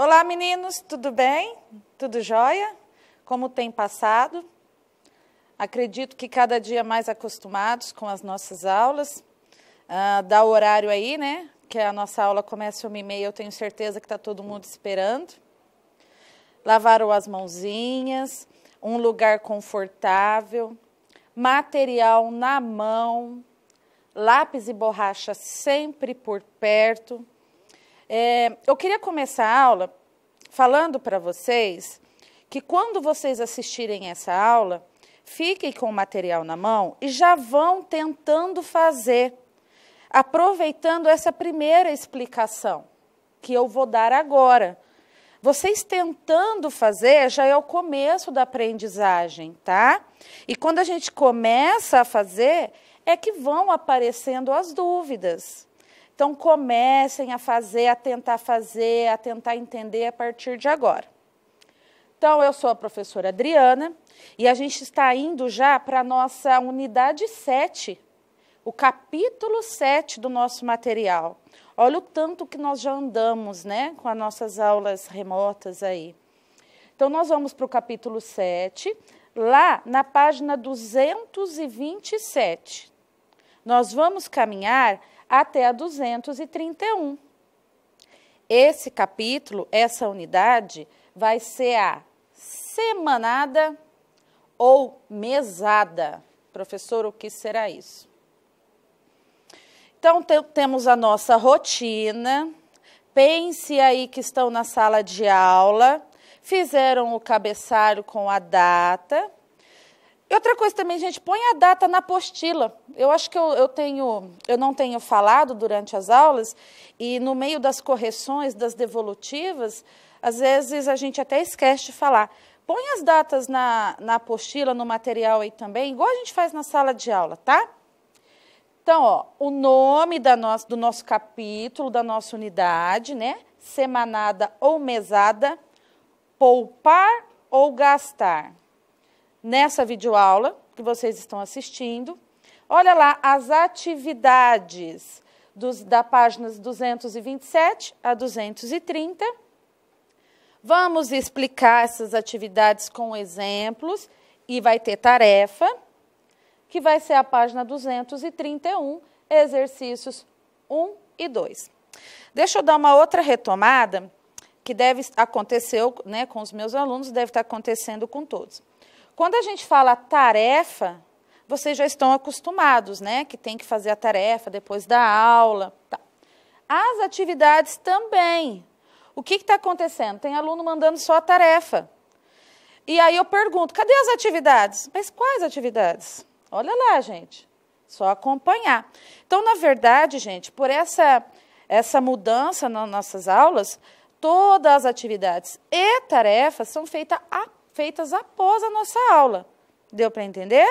Olá, meninos, tudo bem? Tudo jóia? Como tem passado? Acredito que cada dia mais acostumados com as nossas aulas. Ah, dá o horário aí, né? Que a nossa aula começa às 1 e meia. eu tenho certeza que está todo mundo esperando. Lavaram as mãozinhas, um lugar confortável, material na mão, lápis e borracha sempre por perto. É, eu queria começar a aula falando para vocês que quando vocês assistirem essa aula, fiquem com o material na mão e já vão tentando fazer, aproveitando essa primeira explicação que eu vou dar agora. Vocês tentando fazer já é o começo da aprendizagem, tá? E quando a gente começa a fazer, é que vão aparecendo as dúvidas. Então comecem a fazer, a tentar fazer, a tentar entender a partir de agora. Então, eu sou a professora Adriana e a gente está indo já para a nossa unidade 7, o capítulo 7 do nosso material. Olha o tanto que nós já andamos, né, com as nossas aulas remotas aí. Então, nós vamos para o capítulo 7, lá na página 227. Nós vamos caminhar até a 231. Esse capítulo, essa unidade, vai ser a semanada ou mesada. Professor, o que será isso? Então, te temos a nossa rotina. Pense aí que estão na sala de aula, fizeram o cabeçalho com a data e outra coisa também, gente, põe a data na apostila. Eu acho que eu, eu, tenho, eu não tenho falado durante as aulas, e no meio das correções, das devolutivas, às vezes a gente até esquece de falar. Põe as datas na, na apostila, no material aí também, igual a gente faz na sala de aula, tá? Então, ó, o nome da do nosso capítulo, da nossa unidade, né? Semanada ou mesada, poupar ou gastar nessa videoaula que vocês estão assistindo. Olha lá as atividades dos, da páginas 227 a 230. Vamos explicar essas atividades com exemplos e vai ter tarefa, que vai ser a página 231, exercícios 1 e 2. Deixa eu dar uma outra retomada que deve aconteceu, né, com os meus alunos, deve estar acontecendo com todos. Quando a gente fala tarefa, vocês já estão acostumados, né? Que tem que fazer a tarefa depois da aula. Tá. As atividades também. O que está acontecendo? Tem aluno mandando só a tarefa. E aí eu pergunto: cadê as atividades? Mas quais atividades? Olha lá, gente. Só acompanhar. Então, na verdade, gente, por essa, essa mudança nas nossas aulas, todas as atividades e tarefas são feitas a feitas após a nossa aula. Deu para entender?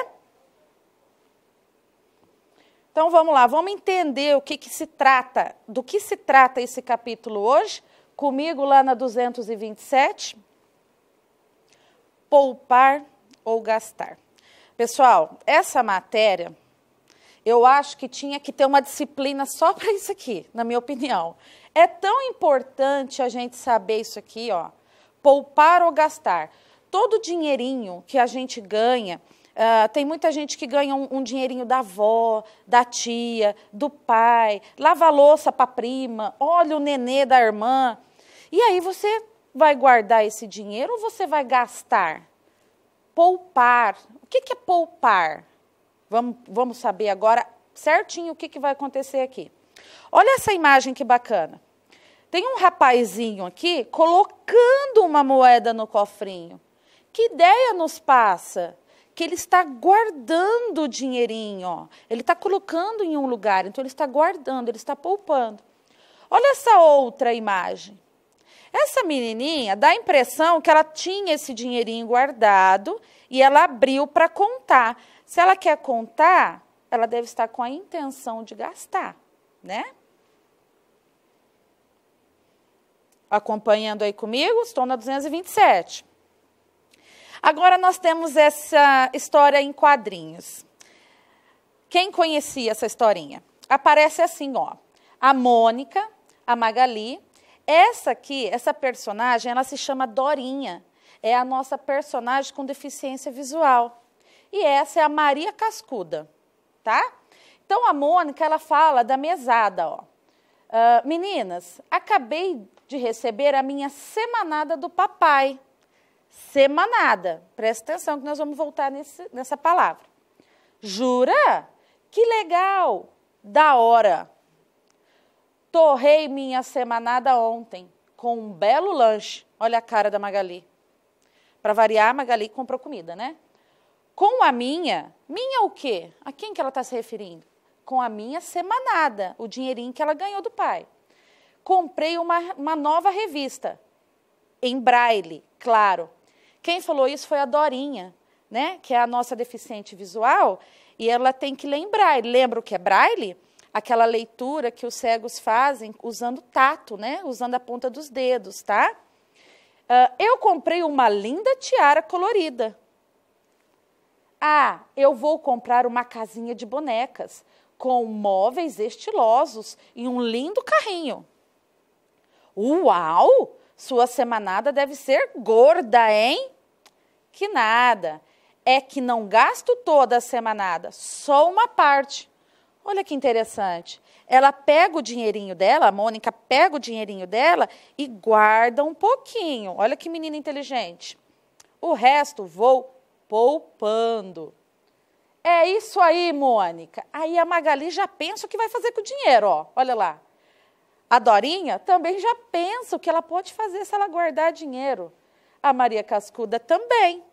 Então vamos lá, vamos entender o que, que se trata, do que se trata esse capítulo hoje, comigo lá na 227. Poupar ou gastar. Pessoal, essa matéria eu acho que tinha que ter uma disciplina só para isso aqui, na minha opinião. É tão importante a gente saber isso aqui, ó. Poupar ou gastar todo dinheirinho que a gente ganha, Uh, tem muita gente que ganha um, um, dinheirinho da avó, da tia, do pai, lava louça para prima, olha o nenê da irmã. E aí você vai guardar esse dinheiro ou você vai gastar? Poupar. O que, que é poupar? Vamos, vamos saber agora certinho o que, que vai acontecer aqui. Olha essa imagem que bacana. Tem um rapazinho aqui colocando uma moeda no cofrinho. Que ideia nos passa? Que ele está guardando o dinheirinho, ó. ele está colocando em um lugar, então ele está guardando, ele está poupando. Olha essa outra imagem. Essa menininha dá a impressão que ela tinha esse dinheirinho guardado e ela abriu para contar. Se ela quer contar, ela deve estar com a intenção de gastar, né? Acompanhando aí comigo, estou na 227. Agora nós temos essa história em quadrinhos. Quem conhecia essa historinha? Aparece assim, ó. A Mônica, a Magali. Essa aqui, essa personagem, ela se chama Dorinha. É a nossa personagem com deficiência visual. E essa é a Maria Cascuda, tá? Então a Mônica, ela fala da mesada, ó. Uh, meninas, acabei de receber a minha semanada do papai semanada. Presta atenção que nós vamos voltar nesse, nessa palavra. Jura? Que legal! Da hora! Torrei minha semanada ontem com um belo lanche. Olha a cara da Magali. Para variar, a Magali comprou comida, né? Com a minha, minha o quê? A quem que ela está se referindo? Com a minha semanada, o dinheirinho que ela ganhou do pai. Comprei uma, uma nova revista, em braille, claro, quem falou isso foi a Dorinha, né? Que é a nossa deficiente visual e ela tem que lembrar. Lembra o que é braille? Aquela leitura que os cegos fazem usando tato, né? Usando a ponta dos dedos, tá? Uh, eu comprei uma linda tiara colorida. Ah, eu vou comprar uma casinha de bonecas com móveis estilosos e um lindo carrinho. Uau! Sua semanada deve ser gorda, hein? Que nada. É que não gasto toda a semanada, só uma parte. Olha que interessante. Ela pega o dinheirinho dela, a Mônica pega o dinheirinho dela e guarda um pouquinho. Olha que menina inteligente. O resto vou poupando. É isso aí, Mônica. Aí a Magali já pensa o que vai fazer com o dinheiro, ó. Olha lá. A Dorinha também já pensa o que ela pode fazer se ela guardar dinheiro. A Maria Cascuda também.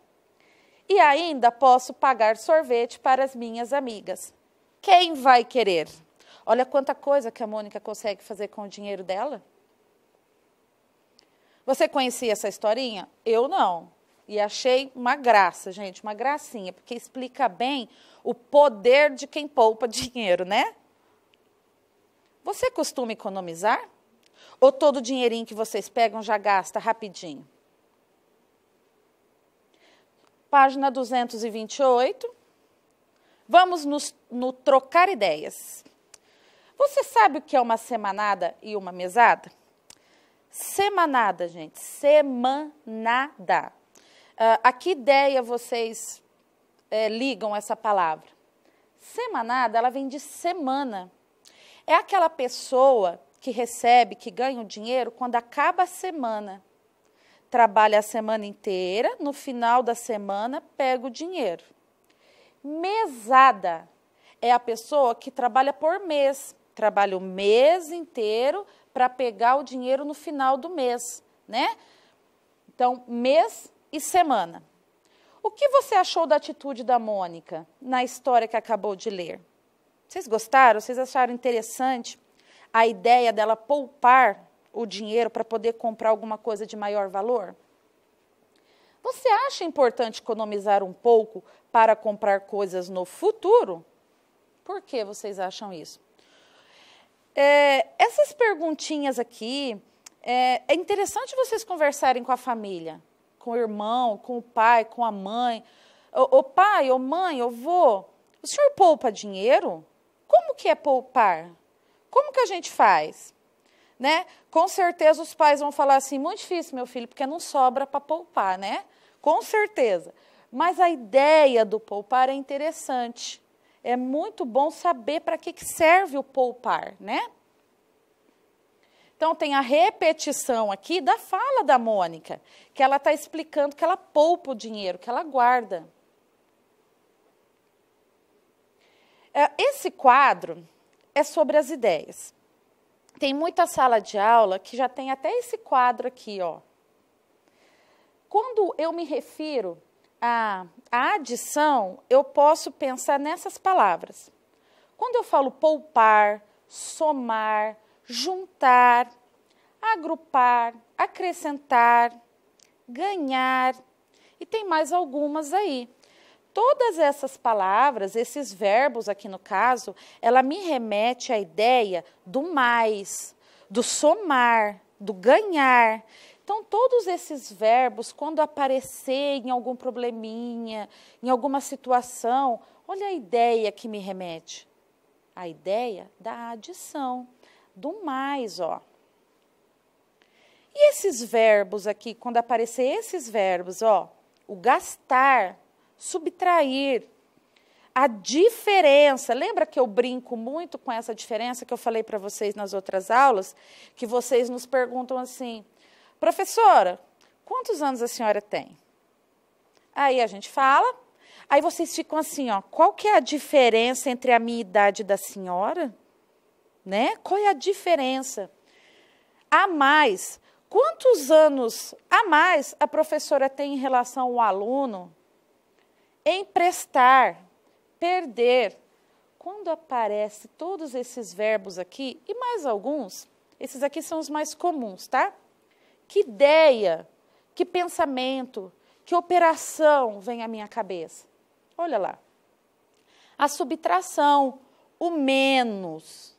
E ainda posso pagar sorvete para as minhas amigas. Quem vai querer? Olha quanta coisa que a Mônica consegue fazer com o dinheiro dela. Você conhecia essa historinha? Eu não. E achei uma graça, gente, uma gracinha, porque explica bem o poder de quem poupa dinheiro, né? Você costuma economizar? Ou todo o dinheirinho que vocês pegam já gasta rapidinho? página 228. Vamos nos, no trocar ideias. Você sabe o que é uma semanada e uma mesada? Semanada, gente, semanada. Uh, a que ideia vocês é, ligam essa palavra? Semanada, ela vem de semana. É aquela pessoa que recebe, que ganha o dinheiro quando acaba a semana trabalha a semana inteira, no final da semana pega o dinheiro. Mesada é a pessoa que trabalha por mês, trabalha o mês inteiro para pegar o dinheiro no final do mês, né? Então, mês e semana. O que você achou da atitude da Mônica na história que acabou de ler? Vocês gostaram? Vocês acharam interessante a ideia dela poupar o dinheiro para poder comprar alguma coisa de maior valor? Você acha importante economizar um pouco para comprar coisas no futuro? Por que vocês acham isso? É, essas perguntinhas aqui, é, é interessante vocês conversarem com a família, com o irmão, com o pai, com a mãe. o pai, ou mãe, ou avô, o senhor poupa dinheiro? Como que é poupar? Como que a gente faz? né? Com certeza os pais vão falar assim, muito difícil, meu filho, porque não sobra para poupar, né? Com certeza. Mas a ideia do poupar é interessante. É muito bom saber para que, que serve o poupar, né? Então, tem a repetição aqui da fala da Mônica, que ela está explicando que ela poupa o dinheiro, que ela guarda. É, esse quadro é sobre as ideias tem muita sala de aula que já tem até esse quadro aqui, ó. Quando eu me refiro à, à adição, eu posso pensar nessas palavras. Quando eu falo poupar, somar, juntar, agrupar, acrescentar, ganhar, e tem mais algumas aí. Todas essas palavras, esses verbos aqui no caso, ela me remete à ideia do mais, do somar, do ganhar. Então, todos esses verbos, quando aparecer em algum probleminha, em alguma situação, olha a ideia que me remete. A ideia da adição, do mais, ó. E esses verbos aqui, quando aparecer esses verbos, ó, o gastar, subtrair a diferença. Lembra que eu brinco muito com essa diferença que eu falei para vocês nas outras aulas, que vocês nos perguntam assim: "Professora, quantos anos a senhora tem?" Aí a gente fala, aí vocês ficam assim, ó, qual que é a diferença entre a minha idade e da senhora? Né? Qual é a diferença? A mais, quantos anos a mais a professora tem em relação ao aluno? emprestar, perder. Quando aparece todos esses verbos aqui e mais alguns, esses aqui são os mais comuns, tá? Que ideia, que pensamento, que operação vem à minha cabeça? Olha lá. A subtração, o menos.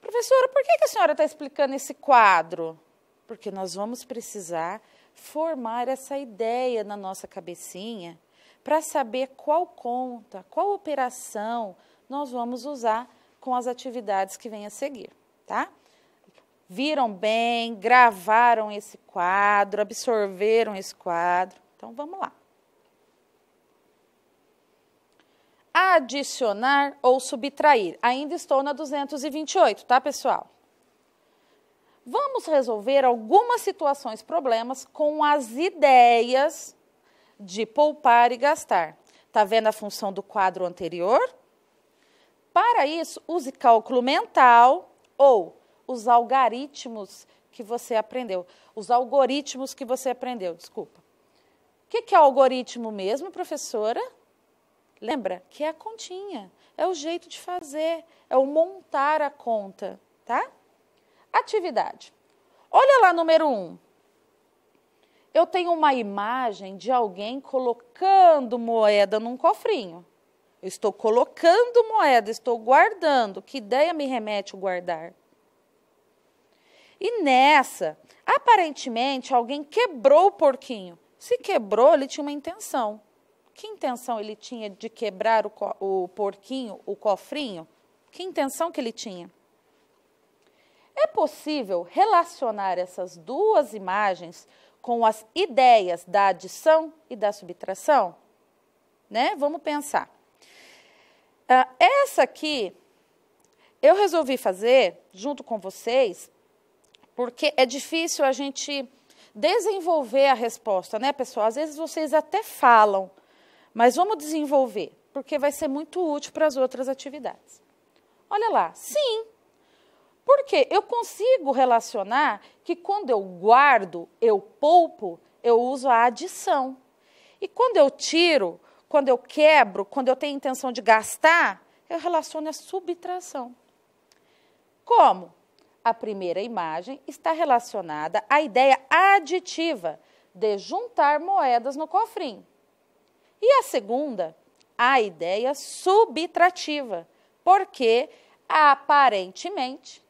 Professora, por que a senhora está explicando esse quadro? Porque nós vamos precisar formar essa ideia na nossa cabecinha para saber qual conta, qual operação nós vamos usar com as atividades que vêm a seguir, tá? Viram bem, gravaram esse quadro, absorveram esse quadro. Então vamos lá. Adicionar ou subtrair. Ainda estou na 228, tá, pessoal? Vamos resolver algumas situações, problemas com as ideias de poupar e gastar. Está vendo a função do quadro anterior? Para isso, use cálculo mental ou os algoritmos que você aprendeu. Os algoritmos que você aprendeu, desculpa. O que, que é algoritmo mesmo, professora? Lembra que é a continha, é o jeito de fazer, é o montar a conta, tá? Atividade. Olha lá número 1. Um. Eu tenho uma imagem de alguém colocando moeda num cofrinho. Eu estou colocando moeda, estou guardando. Que ideia me remete o guardar? E nessa, aparentemente, alguém quebrou o porquinho. Se quebrou, ele tinha uma intenção. Que intenção ele tinha de quebrar o, o porquinho, o cofrinho? Que intenção que ele tinha? É possível relacionar essas duas imagens com as ideias da adição e da subtração? Né? Vamos pensar. Ah, essa aqui eu resolvi fazer junto com vocês, porque é difícil a gente desenvolver a resposta, né, pessoal? Às vezes vocês até falam, mas vamos desenvolver, porque vai ser muito útil para as outras atividades. Olha lá, sim, porque eu consigo relacionar que quando eu guardo, eu poupo, eu uso a adição. E quando eu tiro, quando eu quebro, quando eu tenho intenção de gastar, eu relaciono a subtração. Como? A primeira imagem está relacionada à ideia aditiva de juntar moedas no cofrinho. E a segunda, a ideia subtrativa, porque aparentemente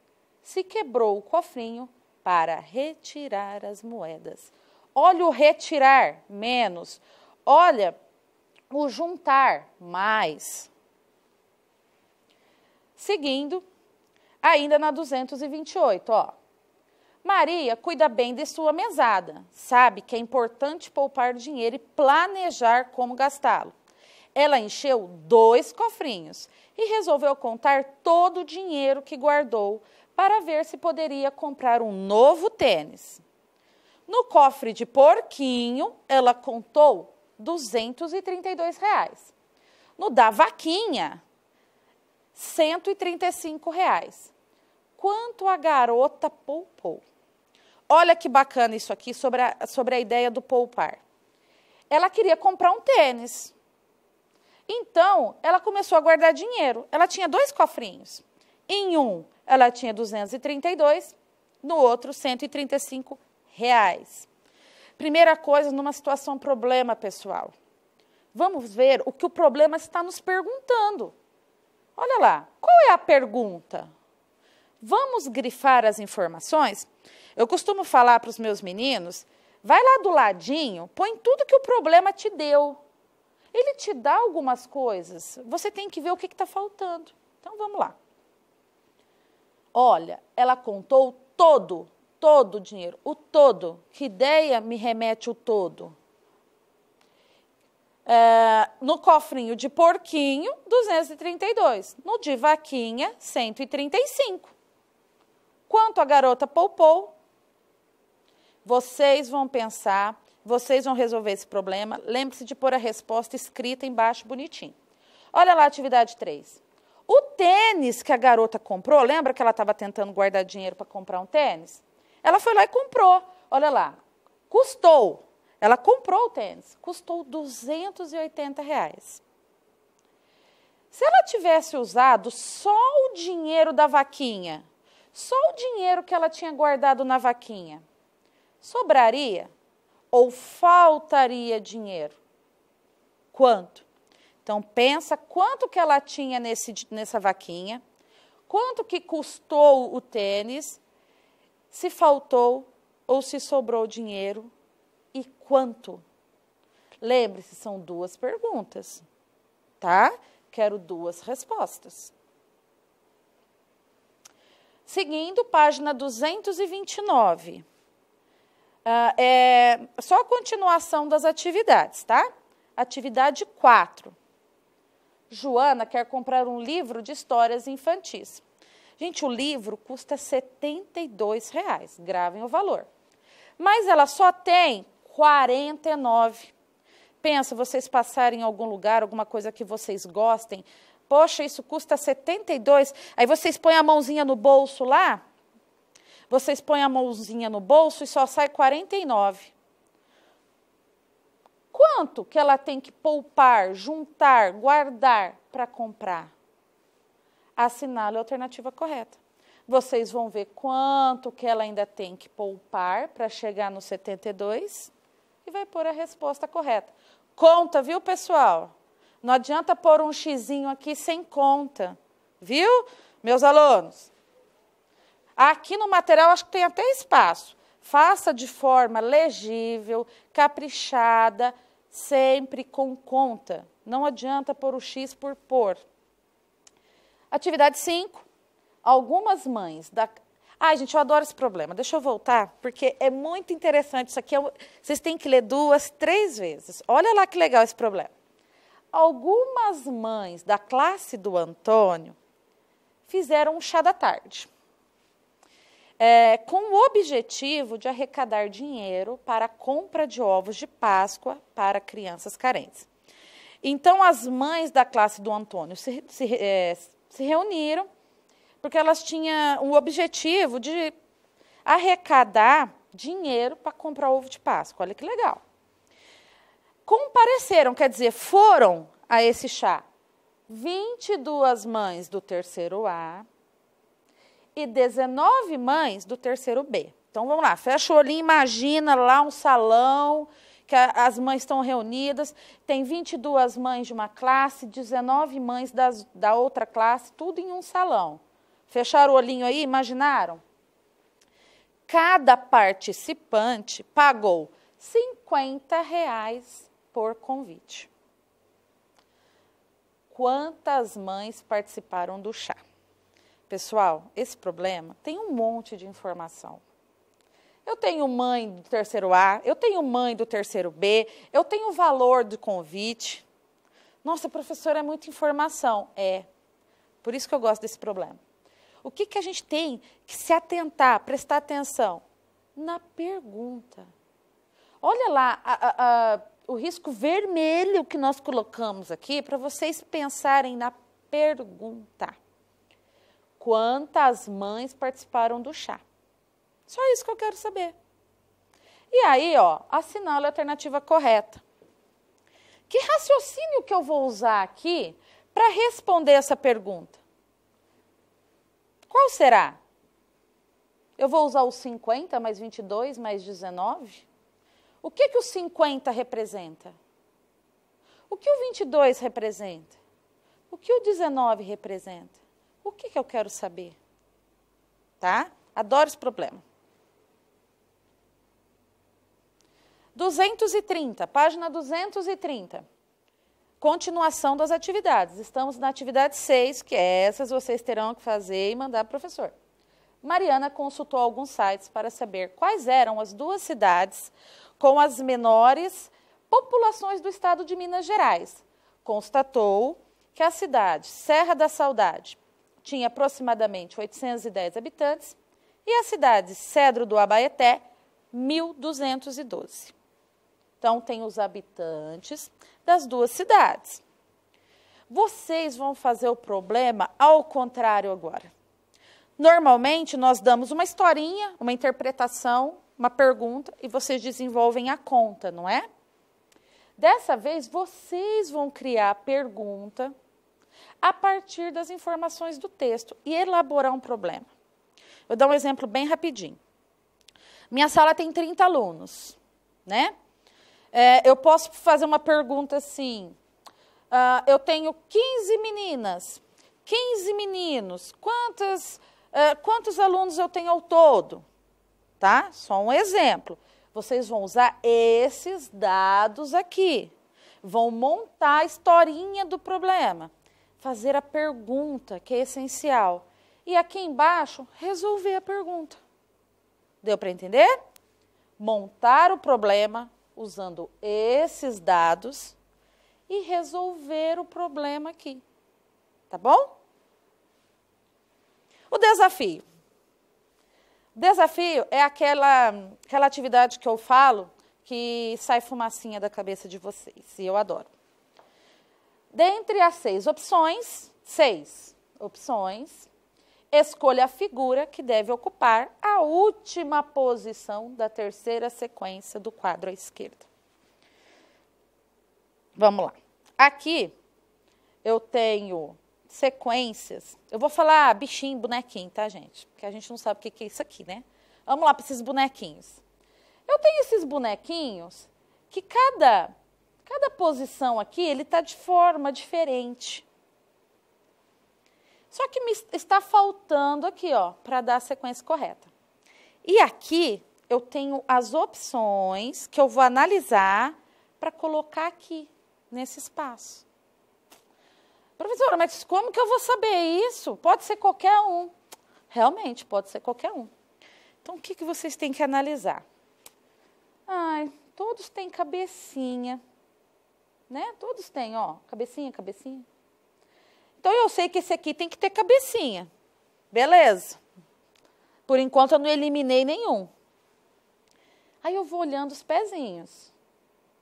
se quebrou o cofrinho para retirar as moedas. Olha o retirar, menos. Olha o juntar, mais. Seguindo, ainda na 228, ó. Maria cuida bem de sua mesada, sabe que é importante poupar dinheiro e planejar como gastá-lo. Ela encheu dois cofrinhos e resolveu contar todo o dinheiro que guardou para ver se poderia comprar um novo tênis. No cofre de porquinho, ela contou 232 reais. No da vaquinha, 135 reais. Quanto a garota poupou? Olha que bacana isso aqui sobre a, sobre a ideia do poupar. Ela queria comprar um tênis. Então, ela começou a guardar dinheiro. Ela tinha dois cofrinhos. Em um, ela tinha 232, no outro 135 reais. Primeira coisa, numa situação problema, pessoal. Vamos ver o que o problema está nos perguntando. Olha lá, qual é a pergunta? Vamos grifar as informações? Eu costumo falar para os meus meninos: vai lá do ladinho, põe tudo que o problema te deu. Ele te dá algumas coisas, você tem que ver o que está faltando. Então vamos lá. Olha, ela contou todo, todo o dinheiro, o todo. Que ideia me remete o todo? É, no cofrinho de porquinho, 232. No de vaquinha, 135. Quanto a garota poupou? Vocês vão pensar, vocês vão resolver esse problema. Lembre-se de pôr a resposta escrita embaixo bonitinho. Olha lá a atividade 3. O tênis que a garota comprou, lembra que ela estava tentando guardar dinheiro para comprar um tênis? Ela foi lá e comprou. Olha lá, custou. Ela comprou o tênis, custou 280 reais. Se ela tivesse usado só o dinheiro da vaquinha, só o dinheiro que ela tinha guardado na vaquinha, sobraria ou faltaria dinheiro? Quanto? Então pensa quanto que ela tinha nesse, nessa vaquinha, quanto que custou o tênis, se faltou ou se sobrou dinheiro e quanto. Lembre-se, são duas perguntas, tá? Quero duas respostas. Seguindo, página 229. Ah, é só a continuação das atividades, tá? Atividade 4. Joana quer comprar um livro de histórias infantis. Gente, o livro custa R$ 72, reais, gravem o valor. Mas ela só tem 49. Pensa, vocês passarem em algum lugar, alguma coisa que vocês gostem, poxa, isso custa 72. Aí vocês põem a mãozinha no bolso lá, vocês põem a mãozinha no bolso e só sai 49. Quanto que ela tem que poupar, juntar, guardar para comprar? Assinale a alternativa correta. Vocês vão ver quanto que ela ainda tem que poupar para chegar no 72 e vai pôr a resposta correta. Conta, viu, pessoal? Não adianta pôr um xizinho aqui sem conta, viu, meus alunos? Aqui no material acho que tem até espaço. Faça de forma legível, caprichada, sempre com conta. Não adianta pôr o X por pôr. Atividade 5. Algumas mães da. Ai, gente, eu adoro esse problema. Deixa eu voltar, porque é muito interessante. Isso aqui é... vocês têm que ler duas, três vezes. Olha lá que legal esse problema. Algumas mães da classe do Antônio fizeram um chá da tarde é, com o objetivo de arrecadar dinheiro para a compra de ovos de Páscoa para crianças carentes. Então, as mães da classe do Antônio se, se, é, se reuniram, porque elas tinham o objetivo de arrecadar dinheiro para comprar ovo de Páscoa. Olha que legal. Compareceram, quer dizer, foram a esse chá 22 mães do terceiro A, e 19 mães do terceiro B. Então vamos lá, fecha o olhinho, imagina lá um salão que as mães estão reunidas, tem 22 mães de uma classe, 19 mães das, da outra classe, tudo em um salão. Fecharam o olhinho aí, imaginaram? Cada participante pagou 50 reais por convite. Quantas mães participaram do chá? Pessoal, esse problema tem um monte de informação. Eu tenho mãe do terceiro A, eu tenho mãe do terceiro B, eu tenho valor do convite. Nossa, professora, é muita informação. É. Por isso que eu gosto desse problema. O que, que a gente tem que se atentar, prestar atenção? Na pergunta. Olha lá a, a, a, o risco vermelho que nós colocamos aqui para vocês pensarem na pergunta quantas mães participaram do chá. Só isso que eu quero saber. E aí, ó, assinala a alternativa correta. Que raciocínio que eu vou usar aqui para responder essa pergunta? Qual será? Eu vou usar o 50 mais 22 mais 19? O que, que o 50 representa? O que o 22 representa? O que o 19 representa? O que, que eu quero saber? Tá? Adoro esse problema. 230, página 230. Continuação das atividades. Estamos na atividade 6, que é essas vocês terão que fazer e mandar para o professor. Mariana consultou alguns sites para saber quais eram as duas cidades com as menores populações do estado de Minas Gerais. Constatou que a cidade Serra da Saudade tinha aproximadamente 810 habitantes, e a cidade Cedro do Abaeté, 1212. Então, tem os habitantes das duas cidades. Vocês vão fazer o problema ao contrário agora. Normalmente, nós damos uma historinha, uma interpretação, uma pergunta e vocês desenvolvem a conta, não é? Dessa vez, vocês vão criar a pergunta a partir das informações do texto e elaborar um problema. Eu dou um exemplo bem rapidinho. Minha sala tem 30 alunos, né? É, eu posso fazer uma pergunta assim: uh, eu tenho 15 meninas, 15 meninos, uh, quantos alunos eu tenho ao todo? Tá? Só um exemplo. Vocês vão usar esses dados aqui, vão montar a historinha do problema fazer a pergunta, que é essencial. E aqui embaixo, resolver a pergunta. Deu para entender? Montar o problema usando esses dados e resolver o problema aqui. Tá bom? O desafio. Desafio é aquela relatividade que eu falo que sai fumacinha da cabeça de vocês, e eu adoro. Dentre as seis opções, seis opções, escolha a figura que deve ocupar a última posição da terceira sequência do quadro à esquerda. Vamos lá. Aqui eu tenho sequências. Eu vou falar bichinho, bonequinho, tá, gente? Porque a gente não sabe o que é isso aqui, né? Vamos lá para esses bonequinhos. Eu tenho esses bonequinhos que cada Cada posição aqui, ele está de forma diferente. Só que me está faltando aqui, ó, para dar a sequência correta. E aqui eu tenho as opções que eu vou analisar para colocar aqui, nesse espaço. Professora, mas como que eu vou saber isso? Pode ser qualquer um. Realmente, pode ser qualquer um. Então, o que, que vocês têm que analisar? Ai, todos têm cabecinha. Né? Todos têm, ó, cabecinha, cabecinha. Então eu sei que esse aqui tem que ter cabecinha. Beleza. Por enquanto eu não eliminei nenhum. Aí eu vou olhando os pezinhos.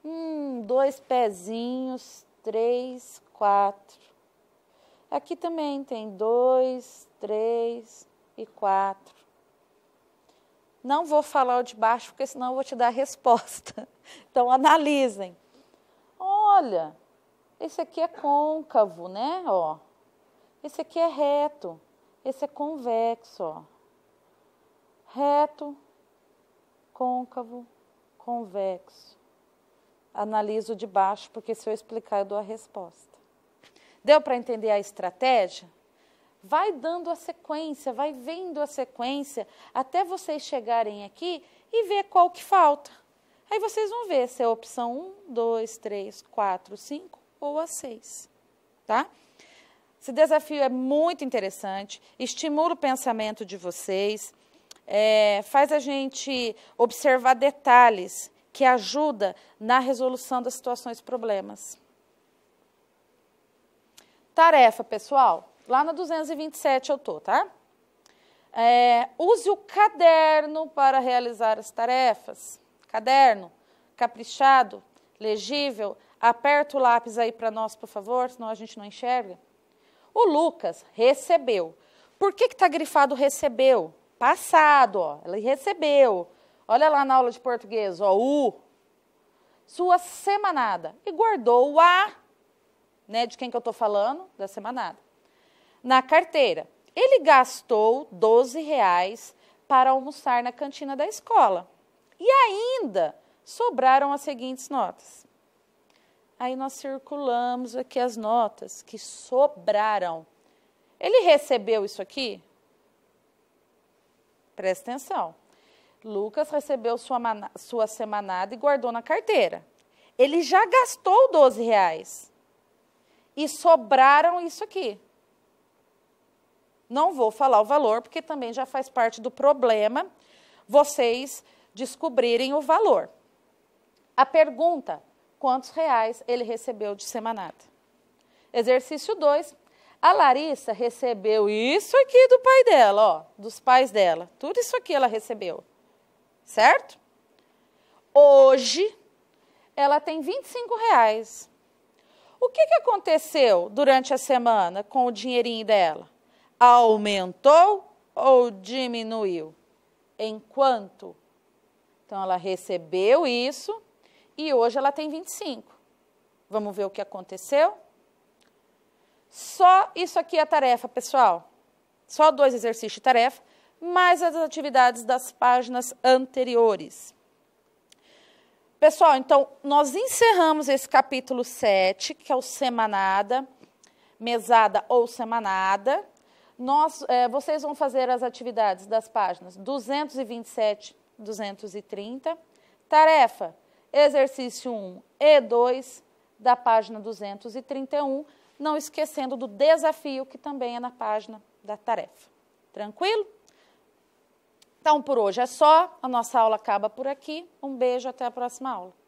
Um, dois pezinhos, três, quatro. Aqui também tem dois, três e quatro. Não vou falar o de baixo, porque senão eu vou te dar a resposta. Então analisem olha, esse aqui é côncavo, né? Ó. Esse aqui é reto, esse é convexo, ó. Reto, côncavo, convexo. Analiso de baixo, porque se eu explicar, eu dou a resposta. Deu para entender a estratégia? Vai dando a sequência, vai vendo a sequência, até vocês chegarem aqui e ver qual que falta. Aí vocês vão ver se é a opção 1, 2, 3, 4, 5 ou a 6, tá? Esse desafio é muito interessante, estimula o pensamento de vocês, é, faz a gente observar detalhes que ajuda na resolução das situações e problemas. Tarefa, pessoal, lá na 227 eu tô, tá? É, use o caderno para realizar as tarefas. Caderno, caprichado, legível. Aperta o lápis aí para nós, por favor, senão a gente não enxerga. O Lucas recebeu. Por que está grifado recebeu? Passado, ó. Ele recebeu. Olha lá na aula de português, ó. U. Sua semanada. E guardou o A, né? De quem que eu estou falando? Da semanada. Na carteira. Ele gastou 12 reais para almoçar na cantina da escola. E ainda sobraram as seguintes notas. Aí nós circulamos aqui as notas que sobraram. Ele recebeu isso aqui? Presta atenção. Lucas recebeu sua, maná, sua semanada e guardou na carteira. Ele já gastou 12 reais. E sobraram isso aqui. Não vou falar o valor, porque também já faz parte do problema. Vocês descobrirem o valor. A pergunta: quantos reais ele recebeu de semanata? Exercício 2. A Larissa recebeu isso aqui do pai dela, ó, dos pais dela. Tudo isso aqui ela recebeu. Certo? Hoje ela tem 25 reais. O que, que aconteceu durante a semana com o dinheirinho dela? Aumentou ou diminuiu? Enquanto então ela recebeu isso e hoje ela tem 25. Vamos ver o que aconteceu? Só isso aqui é a tarefa, pessoal. Só dois exercícios de tarefa, mais as atividades das páginas anteriores. Pessoal, então nós encerramos esse capítulo 7, que é o semanada, mesada ou semanada. Nós, é, vocês vão fazer as atividades das páginas 227 230. Tarefa, exercício 1 e 2 da página 231, não esquecendo do desafio que também é na página da tarefa. Tranquilo? Então, por hoje é só. A nossa aula acaba por aqui. Um beijo, até a próxima aula.